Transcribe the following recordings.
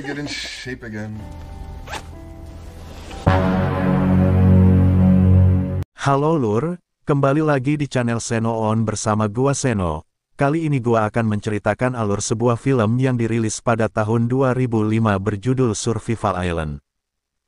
to get in shape again. Halo Lur, kembali lagi di channel Seno On bersama gua Seno. Kali ini gua akan menceritakan alur sebuah film yang dirilis pada tahun 2005 berjudul Survival Island.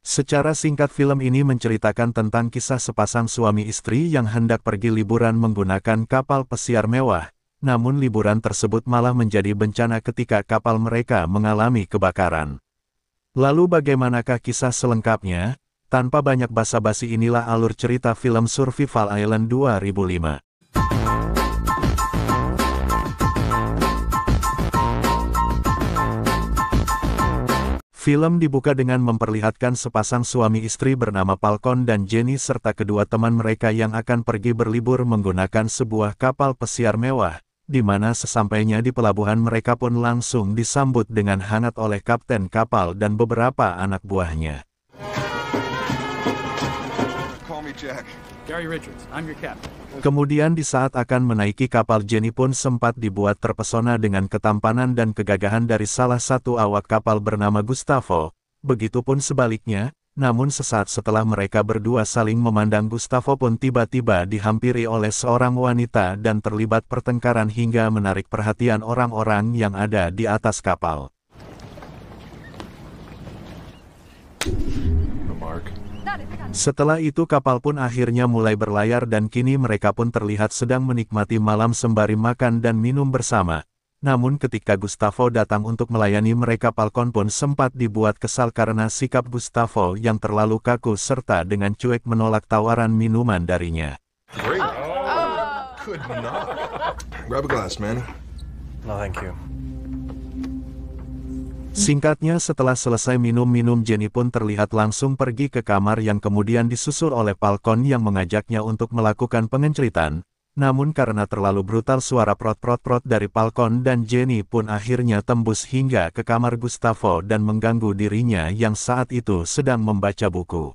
Secara singkat film ini menceritakan tentang kisah sepasang suami istri yang hendak pergi liburan menggunakan kapal pesiar mewah, namun liburan tersebut malah menjadi bencana ketika kapal mereka mengalami kebakaran. Lalu bagaimanakah kisah selengkapnya? Tanpa banyak basa-basi inilah alur cerita film Survival Island 2005. Film dibuka dengan memperlihatkan sepasang suami istri bernama Falcon dan Jenny serta kedua teman mereka yang akan pergi berlibur menggunakan sebuah kapal pesiar mewah, di mana sesampainya di pelabuhan mereka pun langsung disambut dengan hangat oleh kapten kapal dan beberapa anak buahnya. Kemudian di saat akan menaiki kapal Jenny pun sempat dibuat terpesona dengan ketampanan dan kegagahan dari salah satu awak kapal bernama Gustavo, begitupun sebaliknya, namun sesaat setelah mereka berdua saling memandang Gustavo pun tiba-tiba dihampiri oleh seorang wanita dan terlibat pertengkaran hingga menarik perhatian orang-orang yang ada di atas kapal. Setelah itu kapal pun akhirnya mulai berlayar dan kini mereka pun terlihat sedang menikmati malam sembari makan dan minum bersama, namun ketika Gustavo datang untuk melayani mereka Falcon pun sempat dibuat kesal karena sikap Gustavo yang terlalu kaku serta dengan cuek menolak tawaran minuman darinya. Singkatnya setelah selesai minum-minum Jenny pun terlihat langsung pergi ke kamar yang kemudian disusul oleh Falcon yang mengajaknya untuk melakukan pengenceritan, namun karena terlalu brutal suara prot-prot-prot dari Falcon dan Jenny pun akhirnya tembus hingga ke kamar Gustavo dan mengganggu dirinya yang saat itu sedang membaca buku.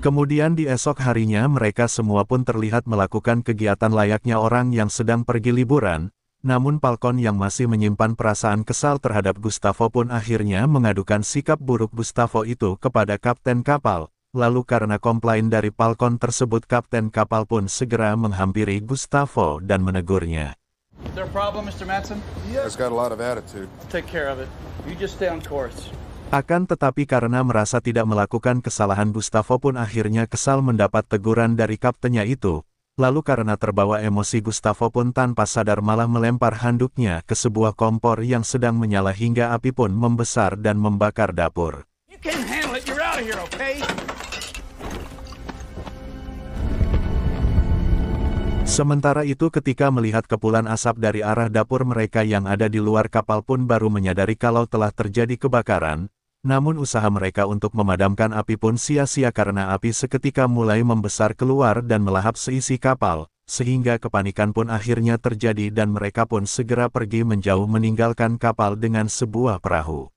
Kemudian di esok harinya mereka semua pun terlihat melakukan kegiatan layaknya orang yang sedang pergi liburan, namun Falcon yang masih menyimpan perasaan kesal terhadap Gustavo pun akhirnya mengadukan sikap buruk Gustavo itu kepada kapten kapal. Lalu karena komplain dari Falcon tersebut kapten kapal pun segera menghampiri Gustavo dan menegurnya. Akan tetapi karena merasa tidak melakukan kesalahan Gustavo pun akhirnya kesal mendapat teguran dari kaptennya itu, lalu karena terbawa emosi Gustavo pun tanpa sadar malah melempar handuknya ke sebuah kompor yang sedang menyala hingga api pun membesar dan membakar dapur. Sementara itu ketika melihat kepulan asap dari arah dapur mereka yang ada di luar kapal pun baru menyadari kalau telah terjadi kebakaran, namun usaha mereka untuk memadamkan api pun sia-sia karena api seketika mulai membesar keluar dan melahap seisi kapal, sehingga kepanikan pun akhirnya terjadi dan mereka pun segera pergi menjauh meninggalkan kapal dengan sebuah perahu.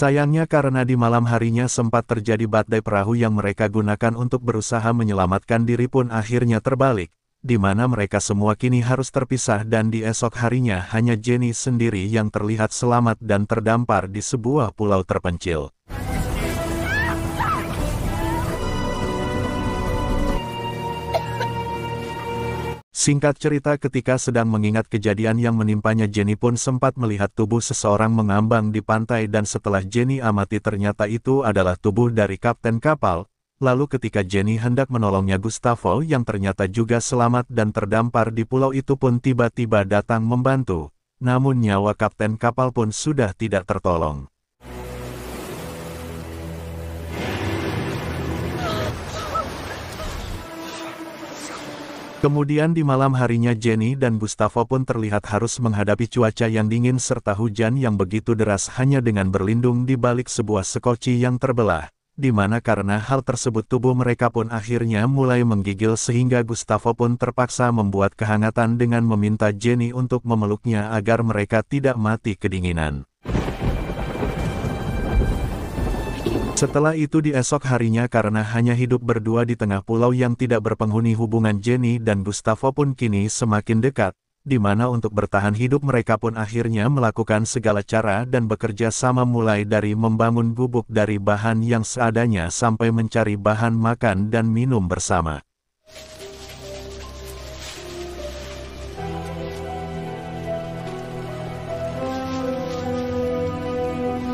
Sayangnya karena di malam harinya sempat terjadi badai perahu yang mereka gunakan untuk berusaha menyelamatkan diri pun akhirnya terbalik, di mana mereka semua kini harus terpisah dan di esok harinya hanya Jenny sendiri yang terlihat selamat dan terdampar di sebuah pulau terpencil. Singkat cerita ketika sedang mengingat kejadian yang menimpanya Jenny pun sempat melihat tubuh seseorang mengambang di pantai dan setelah Jenny amati ternyata itu adalah tubuh dari kapten kapal, lalu ketika Jenny hendak menolongnya Gustavo yang ternyata juga selamat dan terdampar di pulau itu pun tiba-tiba datang membantu, namun nyawa kapten kapal pun sudah tidak tertolong. Kemudian di malam harinya Jenny dan Gustavo pun terlihat harus menghadapi cuaca yang dingin serta hujan yang begitu deras hanya dengan berlindung di balik sebuah sekoci yang terbelah, di mana karena hal tersebut tubuh mereka pun akhirnya mulai menggigil sehingga Gustavo pun terpaksa membuat kehangatan dengan meminta Jenny untuk memeluknya agar mereka tidak mati kedinginan. Setelah itu di esok harinya karena hanya hidup berdua di tengah pulau yang tidak berpenghuni hubungan Jenny dan Gustavo pun kini semakin dekat, di mana untuk bertahan hidup mereka pun akhirnya melakukan segala cara dan bekerja sama mulai dari membangun gubuk dari bahan yang seadanya sampai mencari bahan makan dan minum bersama.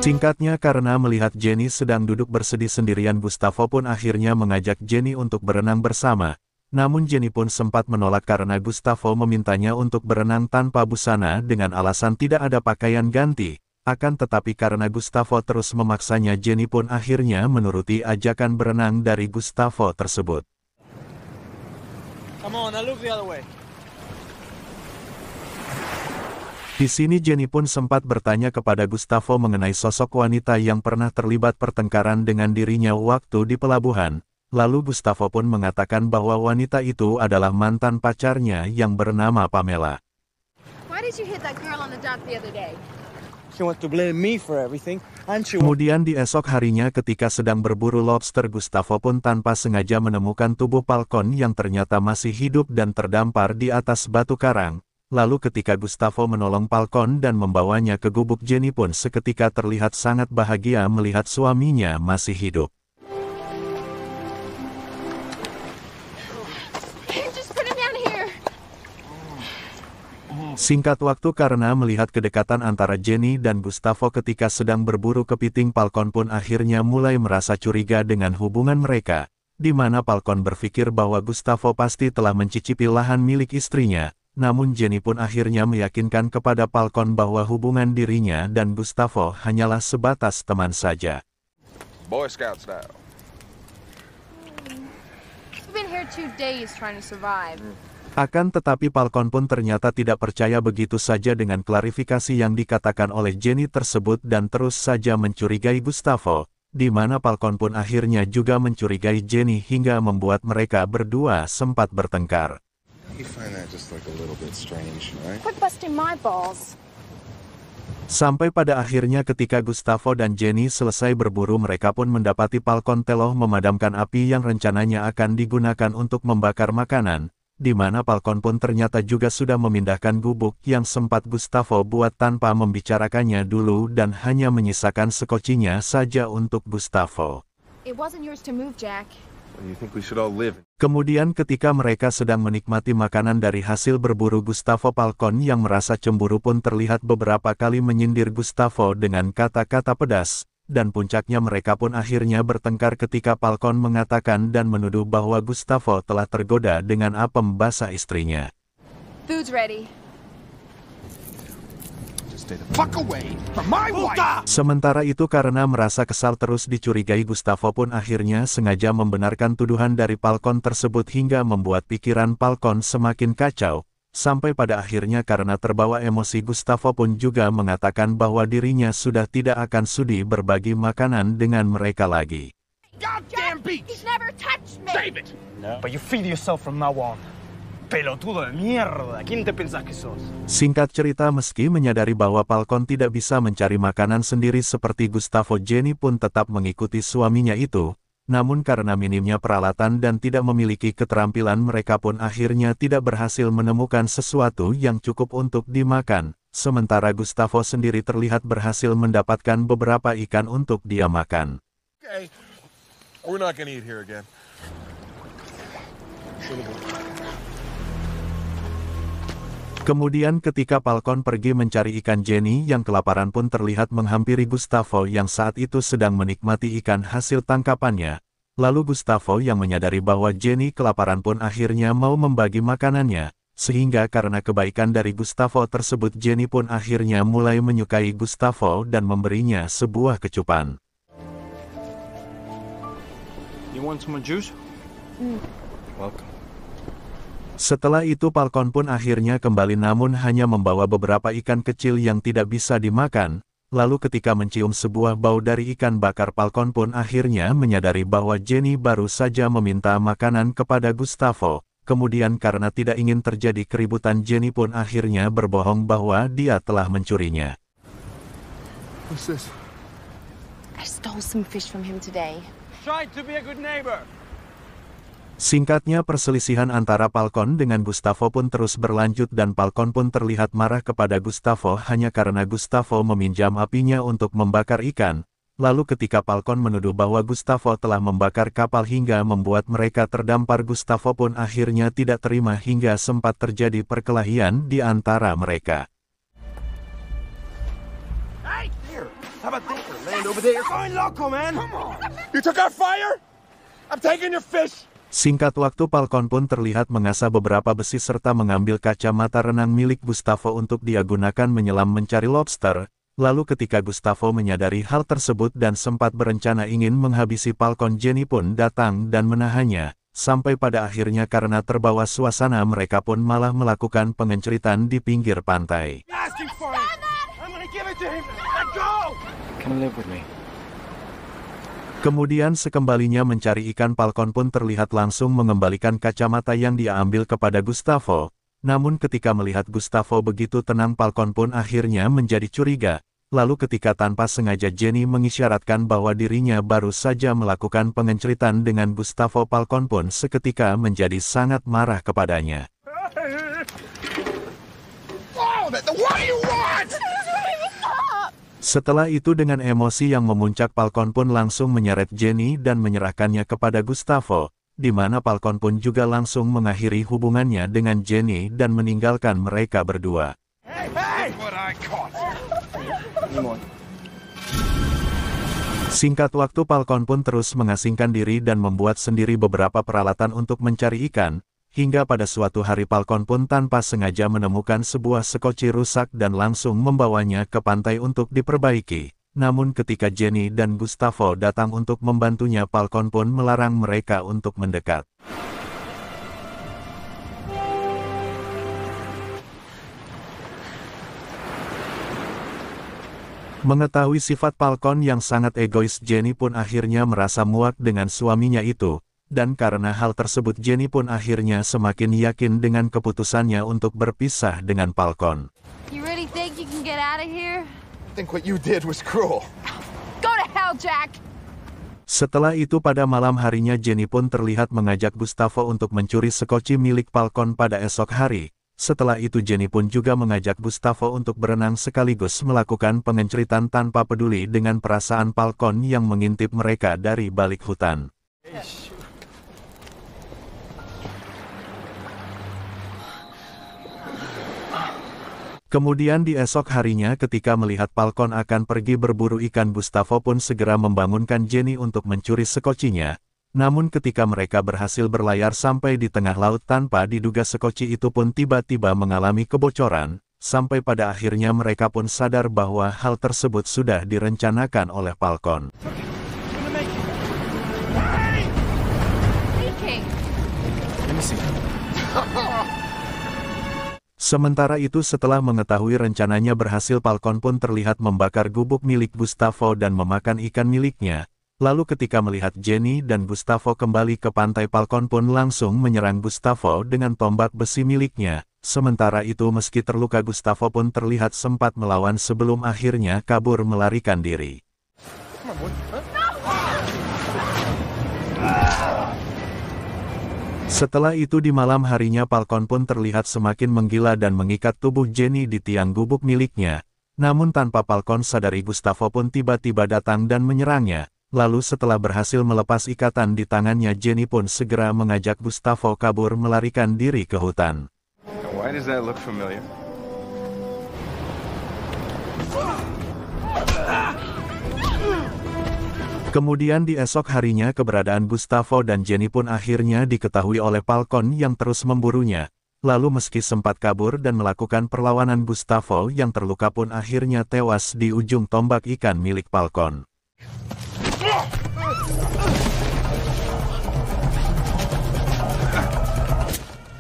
Singkatnya karena melihat Jenny sedang duduk bersedih sendirian Gustavo pun akhirnya mengajak Jenny untuk berenang bersama. Namun Jenny pun sempat menolak karena Gustavo memintanya untuk berenang tanpa busana dengan alasan tidak ada pakaian ganti. Akan tetapi karena Gustavo terus memaksanya Jenny pun akhirnya menuruti ajakan berenang dari Gustavo tersebut. Come on, I look the other way. Di sini Jenny pun sempat bertanya kepada Gustavo mengenai sosok wanita yang pernah terlibat pertengkaran dengan dirinya waktu di pelabuhan, lalu Gustavo pun mengatakan bahwa wanita itu adalah mantan pacarnya yang bernama Pamela. Kemudian di esok harinya ketika sedang berburu lobster Gustavo pun tanpa sengaja menemukan tubuh Falcon yang ternyata masih hidup dan terdampar di atas batu karang, lalu ketika Gustavo menolong Falcon dan membawanya ke gubuk Jenny pun seketika terlihat sangat bahagia melihat suaminya masih hidup. Singkat waktu karena melihat kedekatan antara Jenny dan Gustavo ketika sedang berburu kepiting Falcon pun akhirnya mulai merasa curiga dengan hubungan mereka, di mana Falcon berpikir bahwa Gustavo pasti telah mencicipi lahan milik istrinya, namun Jenny pun akhirnya meyakinkan kepada Falcon bahwa hubungan dirinya dan Gustavo hanyalah sebatas teman saja. Boy Scout style. We've been here two days trying to survive. Akan tetapi Falcon pun ternyata tidak percaya begitu saja dengan klarifikasi yang dikatakan oleh Jenny tersebut dan terus saja mencurigai Gustavo, di mana Falcon pun akhirnya juga mencurigai Jenny hingga membuat mereka berdua sempat bertengkar. Sampai pada akhirnya ketika Gustavo dan Jenny selesai berburu mereka pun mendapati Falcon Teloh memadamkan api yang rencananya akan digunakan untuk membakar makanan, di mana Falcon pun ternyata juga sudah memindahkan gubuk yang sempat Gustavo buat tanpa membicarakannya dulu dan hanya menyisakan sekocinya saja untuk Gustavo. It wasn't yours to move, Jack. Kemudian ketika mereka sedang menikmati makanan dari hasil berburu Gustavo Falcon yang merasa cemburu pun terlihat beberapa kali menyindir Gustavo dengan kata-kata pedas, dan puncaknya mereka pun akhirnya bertengkar ketika Falcon mengatakan dan menuduh bahwa Gustavo telah tergoda dengan apem basah istrinya. Sementara itu karena merasa kesal terus dicurigai Gustavo pun akhirnya sengaja membenarkan tuduhan dari Falcon tersebut hingga membuat pikiran Falcon semakin kacau. Sampai pada akhirnya karena terbawa emosi Gustavo pun juga mengatakan bahwa dirinya sudah tidak akan sudi berbagi makanan dengan mereka lagi. Pelotudo de mierda, ¿quién te pensás que sos? Singkat cerita meski menyadari bahwa Falcon tidak bisa mencari makanan sendiri seperti Gustavo Jenny pun tetap mengikuti suaminya itu, namun karena minimnya peralatan dan tidak memiliki keterampilan mereka pun akhirnya tidak berhasil menemukan sesuatu yang cukup untuk dimakan, sementara Gustavo sendiri terlihat berhasil mendapatkan beberapa ikan untuk dia makan. Okay. We're not gonna eat here again. Kemudian ketika Falcon pergi mencari ikan Jenny yang kelaparan pun terlihat menghampiri Gustavo yang saat itu sedang menikmati ikan hasil tangkapannya. Lalu Gustavo yang menyadari bahwa Jenny kelaparan pun akhirnya mau membagi makanannya, sehingga karena kebaikan dari Gustavo tersebut Jenny pun akhirnya mulai menyukai Gustavo dan memberinya sebuah kecupan. You want some juice? Mm. Welcome. Setelah itu Falcon pun akhirnya kembali namun hanya membawa beberapa ikan kecil yang tidak bisa dimakan, lalu ketika mencium sebuah bau dari ikan bakar Falcon pun akhirnya menyadari bahwa Jenny baru saja meminta makanan kepada Gustavo, kemudian karena tidak ingin terjadi keributan Jenny pun akhirnya berbohong bahwa dia telah mencurinya. What's this? I stole some fish from him today. Tried to be a good neighbor. Singkatnya perselisihan antara Falcon dengan Gustavo pun terus berlanjut dan Falcon pun terlihat marah kepada Gustavo hanya karena Gustavo meminjam apinya untuk membakar ikan. Lalu ketika Falcon menuduh bahwa Gustavo telah membakar kapal hingga membuat mereka terdampar Gustavo pun akhirnya tidak terima hingga sempat terjadi perkelahian di antara mereka. Hey, here. How about this? Singkat waktu Falcon pun terlihat mengasah beberapa besi serta mengambil kacamata renang milik Gustavo untuk dia gunakan menyelam mencari lobster, lalu ketika Gustavo menyadari hal tersebut dan sempat berencana ingin menghabisi Falcon Jenny pun datang dan menahannya, sampai pada akhirnya karena terbawa suasana mereka pun malah melakukan pengenceritan di pinggir pantai. Kemudian sekembalinya mencari ikan Falcon pun terlihat langsung mengembalikan kacamata yang dia ambil kepada Gustavo, namun ketika melihat Gustavo begitu tenang Falcon pun akhirnya menjadi curiga, lalu ketika tanpa sengaja Jenny mengisyaratkan bahwa dirinya baru saja melakukan pengenceritan dengan Gustavo Falcon pun seketika menjadi sangat marah kepadanya. Oh, setelah itu dengan emosi yang memuncak Falcon pun langsung menyeret Jenny dan menyerahkannya kepada Gustavo, di mana Falcon pun juga langsung mengakhiri hubungannya dengan Jenny dan meninggalkan mereka berdua. Hey, hey! Singkat waktu Falcon pun terus mengasingkan diri dan membuat sendiri beberapa peralatan untuk mencari ikan, hingga pada suatu hari Falcon pun tanpa sengaja menemukan sebuah sekoci rusak dan langsung membawanya ke pantai untuk diperbaiki. Namun ketika Jenny dan Gustavo datang untuk membantunya Falcon pun melarang mereka untuk mendekat. Mengetahui sifat Falcon yang sangat egois Jenny pun akhirnya merasa muak dengan suaminya itu, dan karena hal tersebut Jenny pun akhirnya semakin yakin dengan keputusannya untuk berpisah dengan Falcon. You really think you can get out of here? I think what you did was cruel. Go to hell, Jack. Setelah itu pada malam harinya Jenny pun terlihat mengajak Gustavo untuk mencuri sekoci milik Falcon pada esok hari. Setelah itu Jenny pun juga mengajak Gustavo untuk berenang sekaligus melakukan pengenceritan tanpa peduli dengan perasaan Falcon yang mengintip mereka dari balik hutan. Hey, Kemudian di esok harinya ketika melihat Falcon akan pergi berburu ikan Gustavo pun segera membangunkan Jenny untuk mencuri sekocinya. Namun ketika mereka berhasil berlayar sampai di tengah laut tanpa diduga sekoci itu pun tiba-tiba mengalami kebocoran, sampai pada akhirnya mereka pun sadar bahwa hal tersebut sudah direncanakan oleh Falcon. Let Sementara itu setelah mengetahui rencananya berhasil Falcon pun terlihat membakar gubuk milik Gustavo dan memakan ikan miliknya, lalu ketika melihat Jenny dan Gustavo kembali ke pantai Falcon pun langsung menyerang Gustavo dengan tombak besi miliknya, sementara itu meski terluka Gustavo pun terlihat sempat melawan sebelum akhirnya kabur melarikan diri. Setelah itu di malam harinya Falcon pun terlihat semakin menggila dan mengikat tubuh Jenny di tiang gubuk miliknya. Namun tanpa Falcon sadari Gustavo pun tiba-tiba datang dan menyerangnya. Lalu setelah berhasil melepas ikatan di tangannya Jenny pun segera mengajak Gustavo kabur melarikan diri ke hutan. Ah! Kemudian di esok harinya keberadaan Gustavo dan Jenny pun akhirnya diketahui oleh Falcon yang terus memburunya. Lalu meski sempat kabur dan melakukan perlawanan Gustavo yang terluka pun akhirnya tewas di ujung tombak ikan milik Falcon.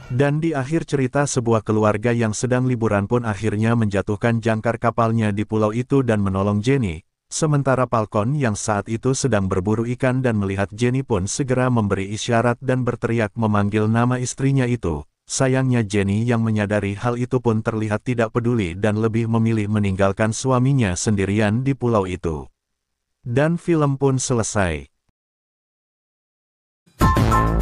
Dan di akhir cerita sebuah keluarga yang sedang liburan pun akhirnya menjatuhkan jangkar kapalnya di pulau itu dan menolong Jenny, Sementara Falcon yang saat itu sedang berburu ikan dan melihat Jenny pun segera memberi isyarat dan berteriak memanggil nama istrinya itu. Sayangnya Jenny yang menyadari hal itu pun terlihat tidak peduli dan lebih memilih meninggalkan suaminya sendirian di pulau itu. Dan film pun selesai.